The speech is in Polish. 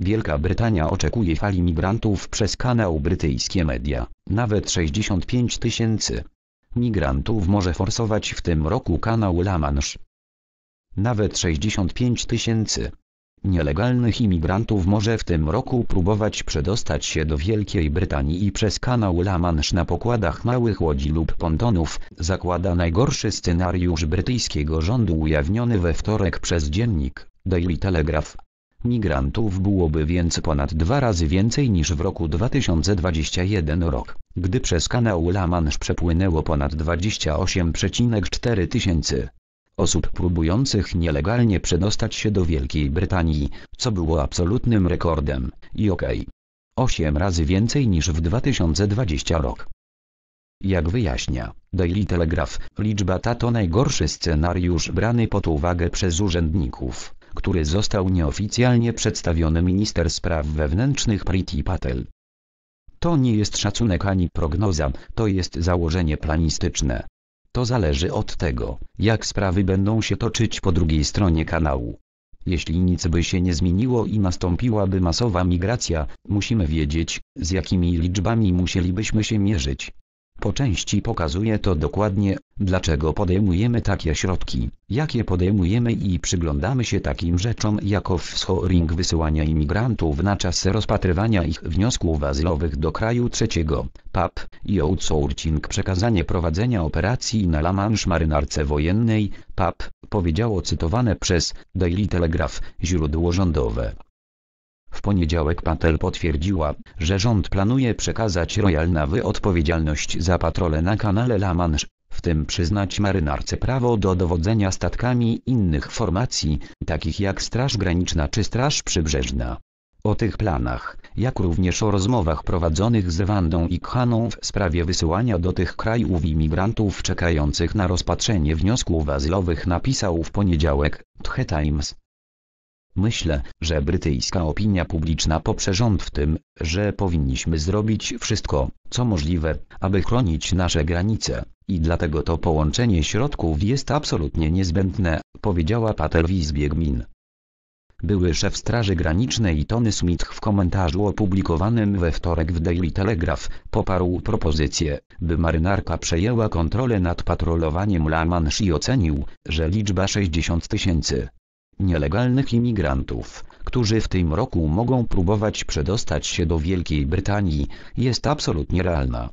Wielka Brytania oczekuje fali migrantów przez kanał brytyjskie media, nawet 65 tysięcy. Migrantów może forsować w tym roku kanał La Manche. Nawet 65 tysięcy. Nielegalnych imigrantów może w tym roku próbować przedostać się do Wielkiej Brytanii i przez kanał La Manche na pokładach małych łodzi lub pontonów, zakłada najgorszy scenariusz brytyjskiego rządu ujawniony we wtorek przez dziennik Daily Telegraph. Migrantów byłoby więc ponad dwa razy więcej niż w roku 2021 rok, gdy przez kanał La Manche przepłynęło ponad 28,4 tysięcy osób próbujących nielegalnie przedostać się do Wielkiej Brytanii, co było absolutnym rekordem, i okej. osiem 8 razy więcej niż w 2020 rok. Jak wyjaśnia Daily Telegraph, liczba ta to najgorszy scenariusz brany pod uwagę przez urzędników który został nieoficjalnie przedstawiony minister spraw wewnętrznych Priti Patel. To nie jest szacunek ani prognoza, to jest założenie planistyczne. To zależy od tego, jak sprawy będą się toczyć po drugiej stronie kanału. Jeśli nic by się nie zmieniło i nastąpiłaby masowa migracja, musimy wiedzieć, z jakimi liczbami musielibyśmy się mierzyć. Po części pokazuje to dokładnie, dlaczego podejmujemy takie środki, jakie podejmujemy i przyglądamy się takim rzeczom jak offshoring wysyłania imigrantów na czas rozpatrywania ich wniosków azylowych do kraju trzeciego, PAP i outsourcing przekazanie prowadzenia operacji na La Manche marynarce wojennej, PAP, powiedziało cytowane przez Daily Telegraph źródło rządowe. W poniedziałek Patel potwierdziła, że rząd planuje przekazać Royal Navy odpowiedzialność za patrole na kanale La Manche, w tym przyznać marynarce prawo do dowodzenia statkami innych formacji, takich jak Straż Graniczna czy Straż Przybrzeżna. O tych planach, jak również o rozmowach prowadzonych z Rwandą i Khaną w sprawie wysyłania do tych krajów imigrantów czekających na rozpatrzenie wniosków azylowych napisał w poniedziałek The Times. Myślę, że brytyjska opinia publiczna poprze rząd w tym, że powinniśmy zrobić wszystko, co możliwe, aby chronić nasze granice, i dlatego to połączenie środków jest absolutnie niezbędne, powiedziała Patel w Izbie Gmin. Były szef Straży Granicznej Tony Smith w komentarzu opublikowanym we wtorek w Daily Telegraph poparł propozycję, by marynarka przejęła kontrolę nad patrolowaniem La Manche i ocenił, że liczba 60 tysięcy nielegalnych imigrantów, którzy w tym roku mogą próbować przedostać się do Wielkiej Brytanii, jest absolutnie realna.